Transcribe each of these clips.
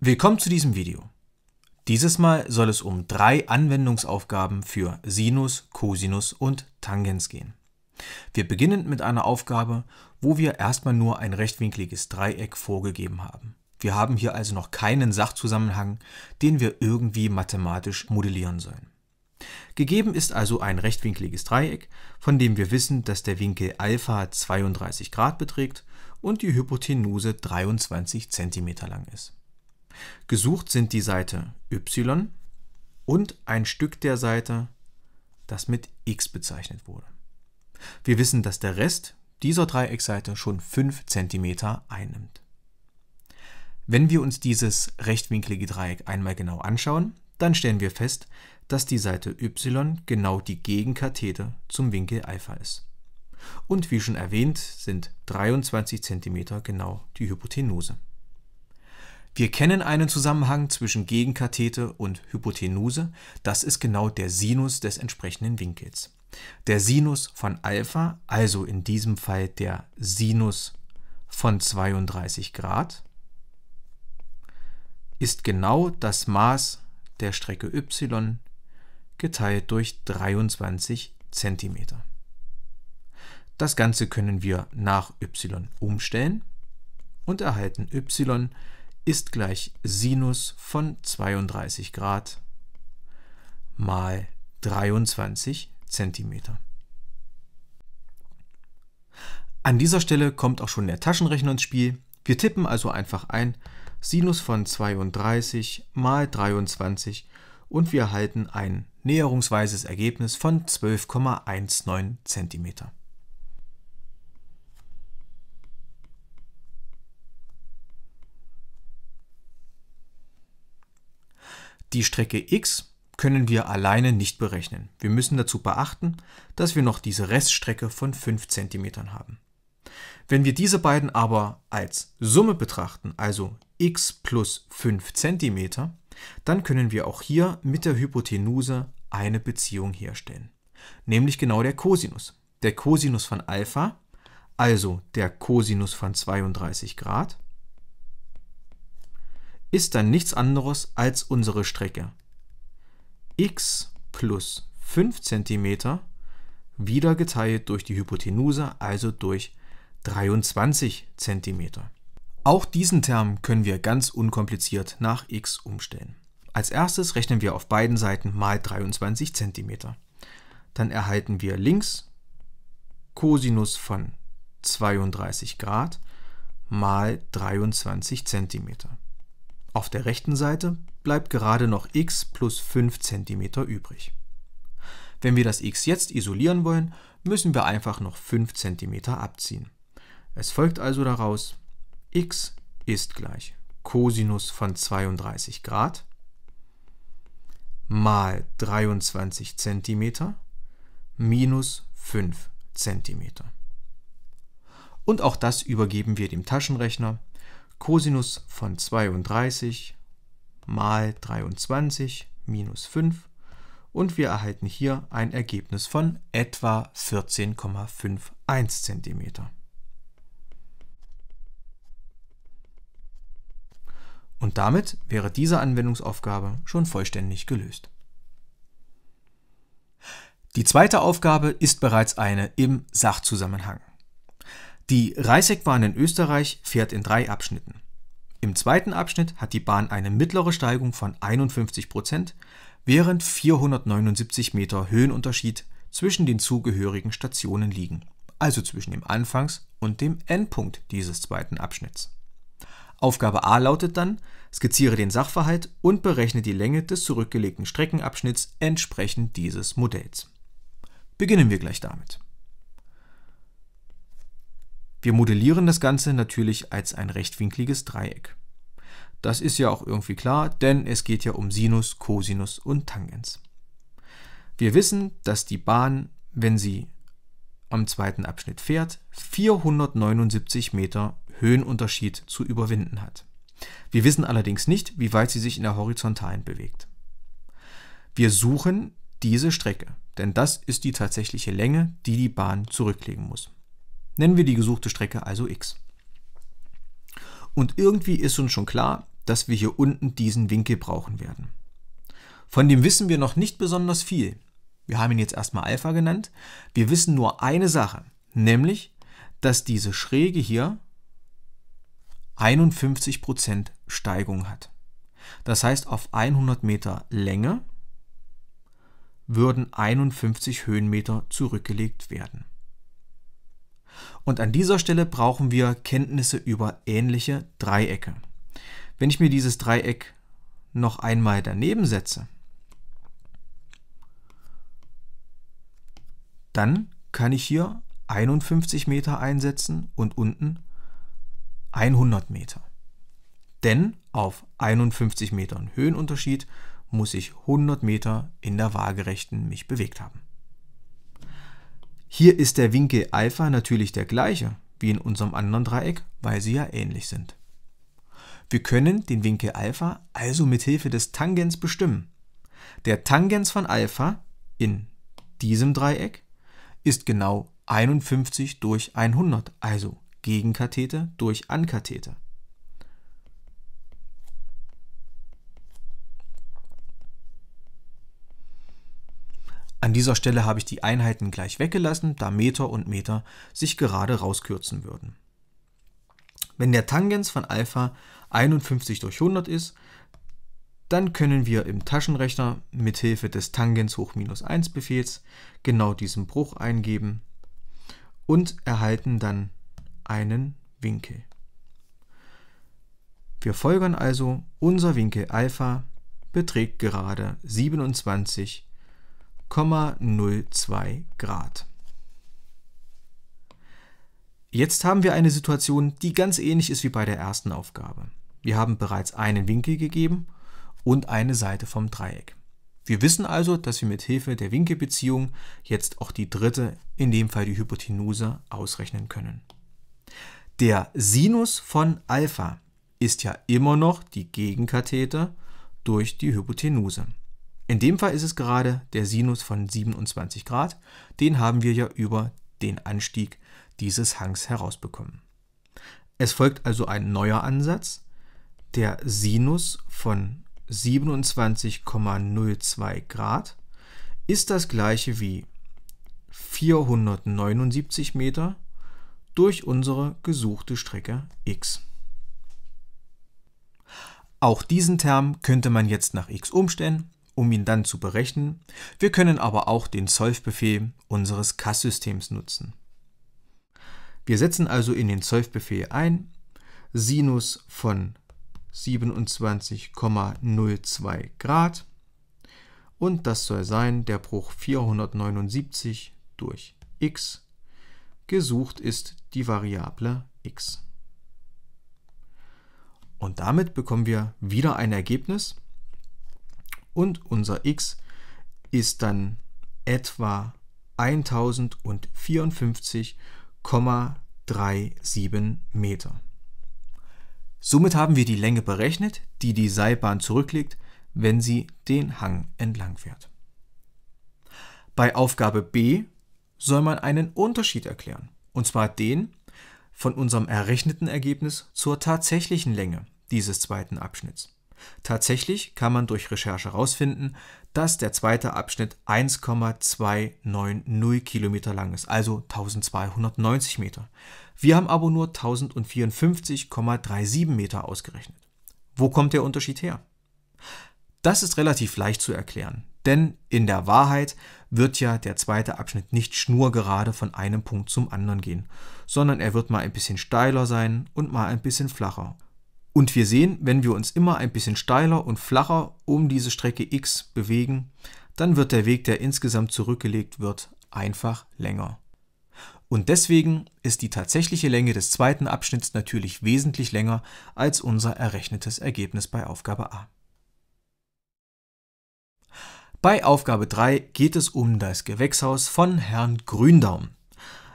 Willkommen zu diesem Video. Dieses Mal soll es um drei Anwendungsaufgaben für Sinus, Cosinus und Tangens gehen. Wir beginnen mit einer Aufgabe, wo wir erstmal nur ein rechtwinkliges Dreieck vorgegeben haben. Wir haben hier also noch keinen Sachzusammenhang, den wir irgendwie mathematisch modellieren sollen. Gegeben ist also ein rechtwinkliges Dreieck, von dem wir wissen, dass der Winkel Alpha 32 Grad beträgt und die Hypotenuse 23 cm lang ist. Gesucht sind die Seite y und ein Stück der Seite, das mit x bezeichnet wurde. Wir wissen, dass der Rest dieser Dreieckseite schon 5 cm einnimmt. Wenn wir uns dieses rechtwinklige Dreieck einmal genau anschauen, dann stellen wir fest, dass die Seite y genau die Gegenkathete zum Winkel Alpha ist. Und wie schon erwähnt, sind 23 cm genau die Hypotenuse. Wir kennen einen Zusammenhang zwischen Gegenkathete und Hypotenuse. Das ist genau der Sinus des entsprechenden Winkels. Der Sinus von Alpha, also in diesem Fall der Sinus von 32 Grad, ist genau das Maß der Strecke y geteilt durch 23 cm. Das Ganze können wir nach y umstellen und erhalten y ist gleich Sinus von 32 Grad mal 23 Zentimeter. An dieser Stelle kommt auch schon der Taschenrechner ins Spiel. Wir tippen also einfach ein Sinus von 32 mal 23 und wir erhalten ein näherungsweises Ergebnis von 12,19 Zentimeter. Die Strecke x können wir alleine nicht berechnen. Wir müssen dazu beachten, dass wir noch diese Reststrecke von 5 cm haben. Wenn wir diese beiden aber als Summe betrachten, also x plus 5 cm, dann können wir auch hier mit der Hypotenuse eine Beziehung herstellen. Nämlich genau der Cosinus. Der Cosinus von Alpha, also der Cosinus von 32 Grad, ist dann nichts anderes als unsere Strecke. x plus 5 cm wieder geteilt durch die Hypotenuse, also durch 23 cm. Auch diesen Term können wir ganz unkompliziert nach x umstellen. Als erstes rechnen wir auf beiden Seiten mal 23 cm. Dann erhalten wir links Cosinus von 32 Grad mal 23 cm. Auf der rechten Seite bleibt gerade noch x plus 5 cm übrig. Wenn wir das x jetzt isolieren wollen, müssen wir einfach noch 5 cm abziehen. Es folgt also daraus, x ist gleich Cosinus von 32 Grad mal 23 cm minus 5 cm. Und auch das übergeben wir dem Taschenrechner Cosinus von 32 mal 23 minus 5 und wir erhalten hier ein Ergebnis von etwa 14,51 cm. Und damit wäre diese Anwendungsaufgabe schon vollständig gelöst. Die zweite Aufgabe ist bereits eine im Sachzusammenhang. Die Reißeckbahn in Österreich fährt in drei Abschnitten. Im zweiten Abschnitt hat die Bahn eine mittlere Steigung von 51 Prozent, während 479 Meter Höhenunterschied zwischen den zugehörigen Stationen liegen, also zwischen dem Anfangs- und dem Endpunkt dieses zweiten Abschnitts. Aufgabe A lautet dann, skizziere den Sachverhalt und berechne die Länge des zurückgelegten Streckenabschnitts entsprechend dieses Modells. Beginnen wir gleich damit. Wir modellieren das Ganze natürlich als ein rechtwinkliges Dreieck. Das ist ja auch irgendwie klar, denn es geht ja um Sinus, Cosinus und Tangens. Wir wissen, dass die Bahn, wenn sie am zweiten Abschnitt fährt, 479 Meter Höhenunterschied zu überwinden hat. Wir wissen allerdings nicht, wie weit sie sich in der Horizontalen bewegt. Wir suchen diese Strecke, denn das ist die tatsächliche Länge, die die Bahn zurücklegen muss. Nennen wir die gesuchte Strecke also x. Und irgendwie ist uns schon klar, dass wir hier unten diesen Winkel brauchen werden. Von dem wissen wir noch nicht besonders viel. Wir haben ihn jetzt erstmal Alpha genannt. Wir wissen nur eine Sache, nämlich, dass diese Schräge hier 51% Steigung hat. Das heißt, auf 100 Meter Länge würden 51 Höhenmeter zurückgelegt werden. Und an dieser Stelle brauchen wir Kenntnisse über ähnliche Dreiecke. Wenn ich mir dieses Dreieck noch einmal daneben setze, dann kann ich hier 51 Meter einsetzen und unten 100 Meter. Denn auf 51 Metern Höhenunterschied muss ich 100 Meter in der Waagerechten mich bewegt haben. Hier ist der Winkel Alpha natürlich der gleiche wie in unserem anderen Dreieck, weil sie ja ähnlich sind. Wir können den Winkel Alpha also mit Hilfe des Tangens bestimmen. Der Tangens von Alpha in diesem Dreieck ist genau 51 durch 100, also Gegenkathete durch Ankathete. An dieser Stelle habe ich die Einheiten gleich weggelassen, da Meter und Meter sich gerade rauskürzen würden. Wenn der Tangens von Alpha 51 durch 100 ist, dann können wir im Taschenrechner mithilfe des Tangens hoch minus 1 Befehls genau diesen Bruch eingeben und erhalten dann einen Winkel. Wir folgern also, unser Winkel Alpha beträgt gerade 27 0,02 Grad. Jetzt haben wir eine Situation, die ganz ähnlich ist wie bei der ersten Aufgabe. Wir haben bereits einen Winkel gegeben und eine Seite vom Dreieck. Wir wissen also, dass wir mit Hilfe der Winkelbeziehung jetzt auch die dritte, in dem Fall die Hypotenuse, ausrechnen können. Der Sinus von Alpha ist ja immer noch die Gegenkathete durch die Hypotenuse. In dem Fall ist es gerade der Sinus von 27 Grad. Den haben wir ja über den Anstieg dieses Hangs herausbekommen. Es folgt also ein neuer Ansatz, der Sinus von 27,02 Grad ist das gleiche wie 479 Meter durch unsere gesuchte Strecke x. Auch diesen Term könnte man jetzt nach x umstellen um ihn dann zu berechnen. Wir können aber auch den Solve-Befehl unseres CAS-Systems nutzen. Wir setzen also in den Solve-Befehl ein Sinus von 27,02 Grad und das soll sein der Bruch 479 durch x. Gesucht ist die Variable x. Und damit bekommen wir wieder ein Ergebnis, und unser x ist dann etwa 1054,37 Meter. Somit haben wir die Länge berechnet, die die Seilbahn zurücklegt, wenn sie den Hang entlang fährt. Bei Aufgabe B soll man einen Unterschied erklären, und zwar den von unserem errechneten Ergebnis zur tatsächlichen Länge dieses zweiten Abschnitts. Tatsächlich kann man durch Recherche herausfinden, dass der zweite Abschnitt 1,290 Kilometer lang ist, also 1290 Meter. Wir haben aber nur 1054,37 Meter ausgerechnet. Wo kommt der Unterschied her? Das ist relativ leicht zu erklären, denn in der Wahrheit wird ja der zweite Abschnitt nicht schnurgerade von einem Punkt zum anderen gehen, sondern er wird mal ein bisschen steiler sein und mal ein bisschen flacher und wir sehen, wenn wir uns immer ein bisschen steiler und flacher um diese Strecke x bewegen, dann wird der Weg, der insgesamt zurückgelegt wird, einfach länger. Und deswegen ist die tatsächliche Länge des zweiten Abschnitts natürlich wesentlich länger als unser errechnetes Ergebnis bei Aufgabe A. Bei Aufgabe 3 geht es um das Gewächshaus von Herrn Gründaum.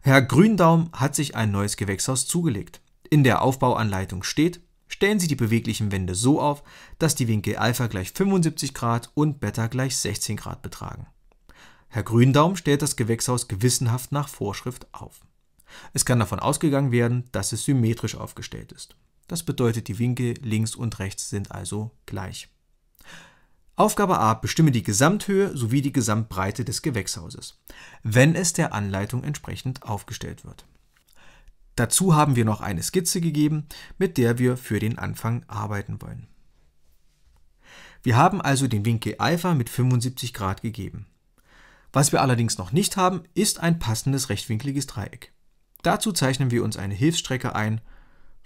Herr Gründaum hat sich ein neues Gewächshaus zugelegt. In der Aufbauanleitung steht, Stellen Sie die beweglichen Wände so auf, dass die Winkel Alpha gleich 75 Grad und Beta gleich 16 Grad betragen. Herr Gründaum stellt das Gewächshaus gewissenhaft nach Vorschrift auf. Es kann davon ausgegangen werden, dass es symmetrisch aufgestellt ist. Das bedeutet, die Winkel links und rechts sind also gleich. Aufgabe A. Bestimme die Gesamthöhe sowie die Gesamtbreite des Gewächshauses, wenn es der Anleitung entsprechend aufgestellt wird. Dazu haben wir noch eine Skizze gegeben, mit der wir für den Anfang arbeiten wollen. Wir haben also den Winkel Alpha mit 75 Grad gegeben. Was wir allerdings noch nicht haben, ist ein passendes rechtwinkliges Dreieck. Dazu zeichnen wir uns eine Hilfsstrecke ein,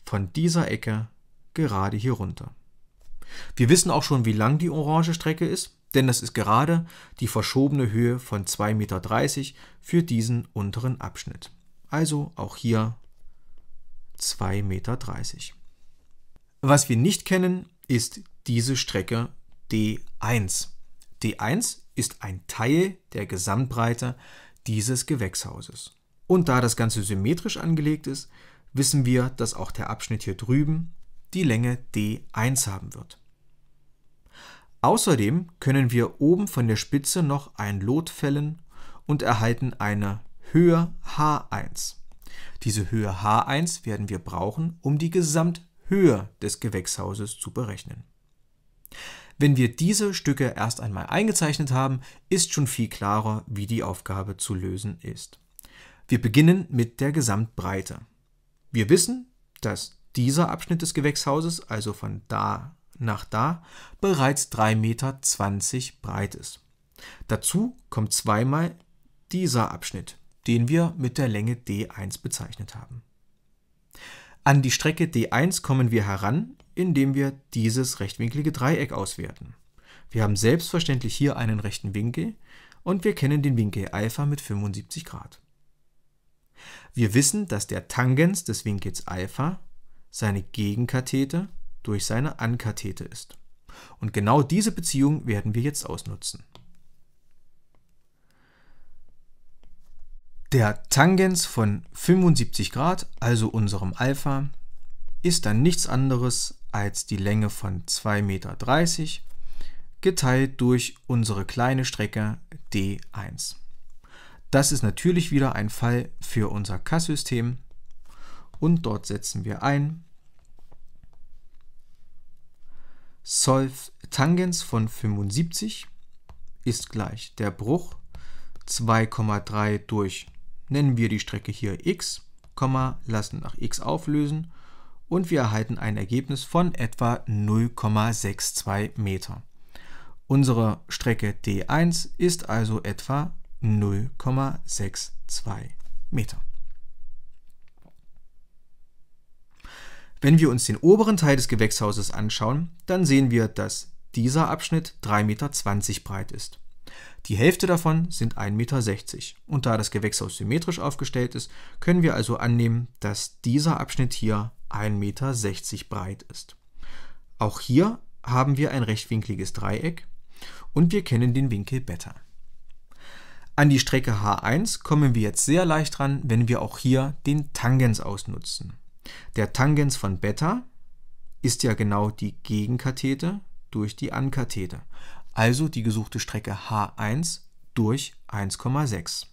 von dieser Ecke gerade hier runter. Wir wissen auch schon, wie lang die orange Strecke ist, denn das ist gerade die verschobene Höhe von 2,30 Meter für diesen unteren Abschnitt. Also auch hier 2,30 Meter. Was wir nicht kennen, ist diese Strecke D1. D1 ist ein Teil der Gesamtbreite dieses Gewächshauses. Und da das Ganze symmetrisch angelegt ist, wissen wir, dass auch der Abschnitt hier drüben die Länge D1 haben wird. Außerdem können wir oben von der Spitze noch ein Lot fällen und erhalten eine Höhe H1. Diese Höhe h1 werden wir brauchen, um die Gesamthöhe des Gewächshauses zu berechnen. Wenn wir diese Stücke erst einmal eingezeichnet haben, ist schon viel klarer, wie die Aufgabe zu lösen ist. Wir beginnen mit der Gesamtbreite. Wir wissen, dass dieser Abschnitt des Gewächshauses, also von da nach da, bereits 3,20 Meter breit ist. Dazu kommt zweimal dieser Abschnitt, den wir mit der Länge d1 bezeichnet haben. An die Strecke d1 kommen wir heran, indem wir dieses rechtwinklige Dreieck auswerten. Wir haben selbstverständlich hier einen rechten Winkel und wir kennen den Winkel Alpha mit 75 Grad. Wir wissen, dass der Tangens des Winkels Alpha seine Gegenkathete durch seine Ankathete ist. Und genau diese Beziehung werden wir jetzt ausnutzen. Der Tangens von 75 Grad, also unserem Alpha, ist dann nichts anderes als die Länge von 2,30 Meter geteilt durch unsere kleine Strecke d1. Das ist natürlich wieder ein Fall für unser Kasssystem und dort setzen wir ein solve Tangens von 75 ist gleich der Bruch 2,3 durch nennen wir die Strecke hier x, lassen nach x auflösen und wir erhalten ein Ergebnis von etwa 0,62 Meter. Unsere Strecke D1 ist also etwa 0,62 Meter. Wenn wir uns den oberen Teil des Gewächshauses anschauen, dann sehen wir, dass dieser Abschnitt 3,20 Meter breit ist. Die Hälfte davon sind 1,60 Meter. Und da das Gewächshaus symmetrisch aufgestellt ist, können wir also annehmen, dass dieser Abschnitt hier 1,60 Meter breit ist. Auch hier haben wir ein rechtwinkliges Dreieck und wir kennen den Winkel Beta. An die Strecke H1 kommen wir jetzt sehr leicht ran, wenn wir auch hier den Tangens ausnutzen. Der Tangens von Beta ist ja genau die Gegenkathete durch die Ankathete also die gesuchte Strecke h1 durch 1,6.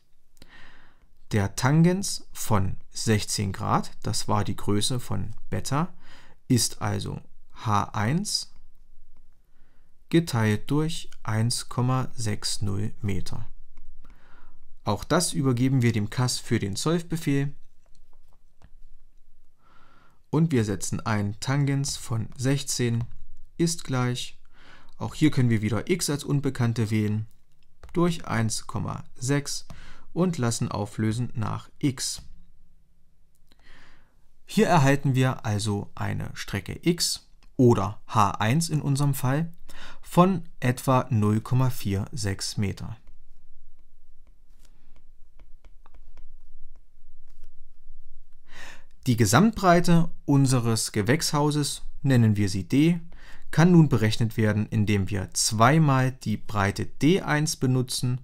Der Tangens von 16 Grad, das war die Größe von Beta, ist also h1 geteilt durch 1,60 Meter. Auch das übergeben wir dem Kass für den Zollbefehl. und wir setzen ein Tangens von 16 ist gleich auch hier können wir wieder x als Unbekannte wählen durch 1,6 und lassen auflösen nach x. Hier erhalten wir also eine Strecke x oder h1 in unserem Fall von etwa 0,46 Meter. Die Gesamtbreite unseres Gewächshauses nennen wir sie d kann nun berechnet werden, indem wir zweimal die Breite D1 benutzen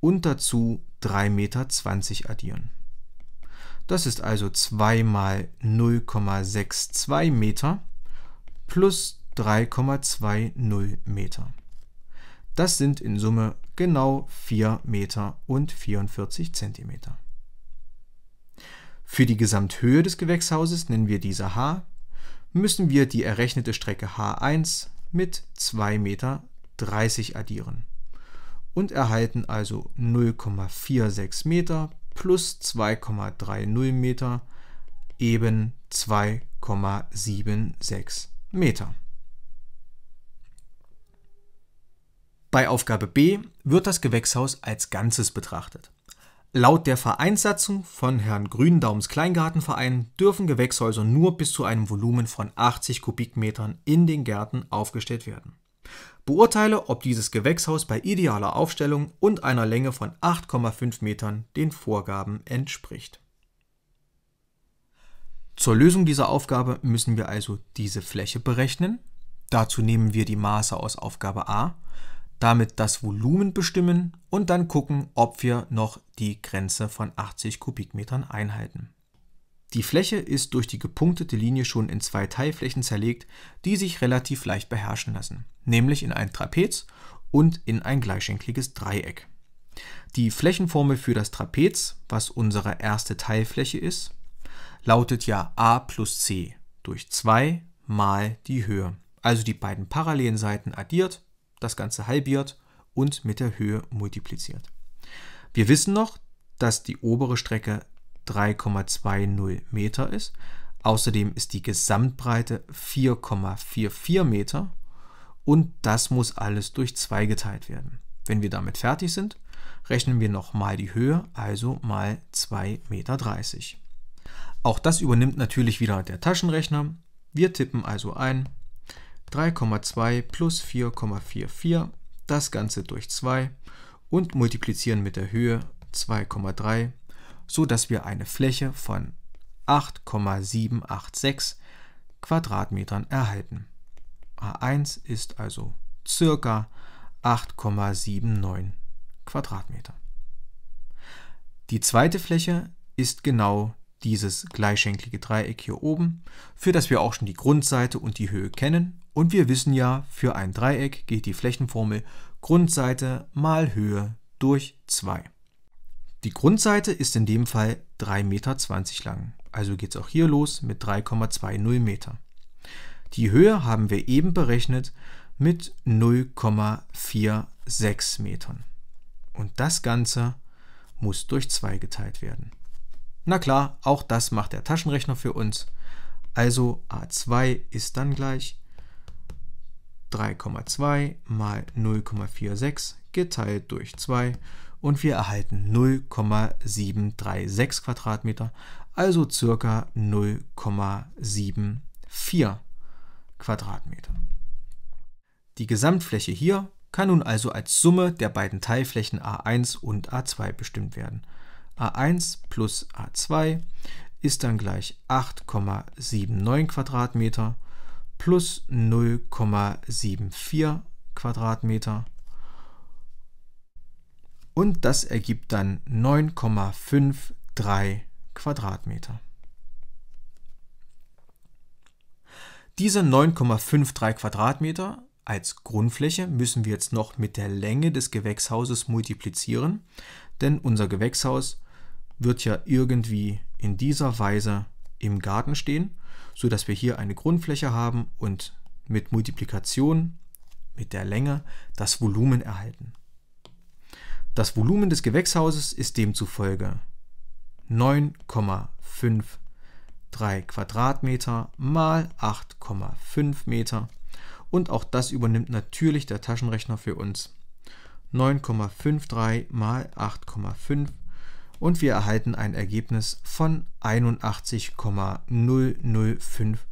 und dazu 3,20 Meter addieren. Das ist also 2 mal 0,62 Meter plus 3,20 Meter. Das sind in Summe genau 4 Meter und 44 Zentimeter. Für die Gesamthöhe des Gewächshauses nennen wir diese h müssen wir die errechnete Strecke H1 mit 2,30 Meter addieren und erhalten also 0,46 Meter plus 2,30 Meter eben 2,76 Meter. Bei Aufgabe B wird das Gewächshaus als Ganzes betrachtet. Laut der Vereinssatzung von Herrn Gründaums Kleingartenverein dürfen Gewächshäuser nur bis zu einem Volumen von 80 Kubikmetern in den Gärten aufgestellt werden. Beurteile, ob dieses Gewächshaus bei idealer Aufstellung und einer Länge von 8,5 Metern den Vorgaben entspricht. Zur Lösung dieser Aufgabe müssen wir also diese Fläche berechnen. Dazu nehmen wir die Maße aus Aufgabe A damit das Volumen bestimmen und dann gucken, ob wir noch die Grenze von 80 Kubikmetern einhalten. Die Fläche ist durch die gepunktete Linie schon in zwei Teilflächen zerlegt, die sich relativ leicht beherrschen lassen, nämlich in ein Trapez und in ein gleichschenkliges Dreieck. Die Flächenformel für das Trapez, was unsere erste Teilfläche ist, lautet ja a plus c durch 2 mal die Höhe, also die beiden parallelen Seiten addiert das Ganze halbiert und mit der Höhe multipliziert. Wir wissen noch, dass die obere Strecke 3,20 Meter ist. Außerdem ist die Gesamtbreite 4,44 Meter und das muss alles durch 2 geteilt werden. Wenn wir damit fertig sind, rechnen wir nochmal die Höhe, also mal 2,30 Meter. Auch das übernimmt natürlich wieder der Taschenrechner. Wir tippen also ein 3,2 plus 4,44, das Ganze durch 2 und multiplizieren mit der Höhe 2,3, sodass wir eine Fläche von 8,786 Quadratmetern erhalten. A1 ist also circa 8,79 Quadratmeter. Die zweite Fläche ist genau dieses gleichschenklige Dreieck hier oben, für das wir auch schon die Grundseite und die Höhe kennen. Und wir wissen ja, für ein Dreieck geht die Flächenformel Grundseite mal Höhe durch 2. Die Grundseite ist in dem Fall 3,20 Meter lang, also geht es auch hier los mit 3,20 Meter. Die Höhe haben wir eben berechnet mit 0,46 Metern. Und das Ganze muss durch 2 geteilt werden. Na klar, auch das macht der Taschenrechner für uns. Also a2 ist dann gleich 3,2 mal 0,46 geteilt durch 2 und wir erhalten 0,736 Quadratmeter, also circa 0,74 Quadratmeter. Die Gesamtfläche hier kann nun also als Summe der beiden Teilflächen a1 und a2 bestimmt werden a1 plus a2 ist dann gleich 8,79 Quadratmeter plus 0,74 Quadratmeter. Und das ergibt dann 9,53 Quadratmeter. Diese 9,53 Quadratmeter als Grundfläche müssen wir jetzt noch mit der Länge des Gewächshauses multiplizieren, denn unser Gewächshaus wird ja irgendwie in dieser Weise im Garten stehen, so dass wir hier eine Grundfläche haben und mit Multiplikation mit der Länge das Volumen erhalten. Das Volumen des Gewächshauses ist demzufolge 9,53 Quadratmeter mal 8,5 Meter und auch das übernimmt natürlich der Taschenrechner für uns. 9,53 mal 8,5 und wir erhalten ein Ergebnis von 81,005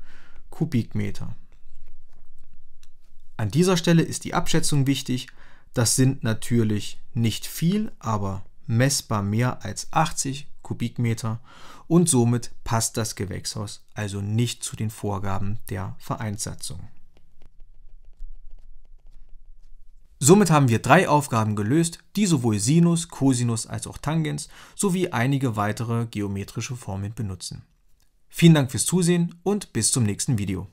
Kubikmeter. An dieser Stelle ist die Abschätzung wichtig. Das sind natürlich nicht viel, aber messbar mehr als 80 Kubikmeter und somit passt das Gewächshaus also nicht zu den Vorgaben der Vereinssatzung. Somit haben wir drei Aufgaben gelöst, die sowohl Sinus, Cosinus als auch Tangens sowie einige weitere geometrische Formen benutzen. Vielen Dank fürs Zusehen und bis zum nächsten Video.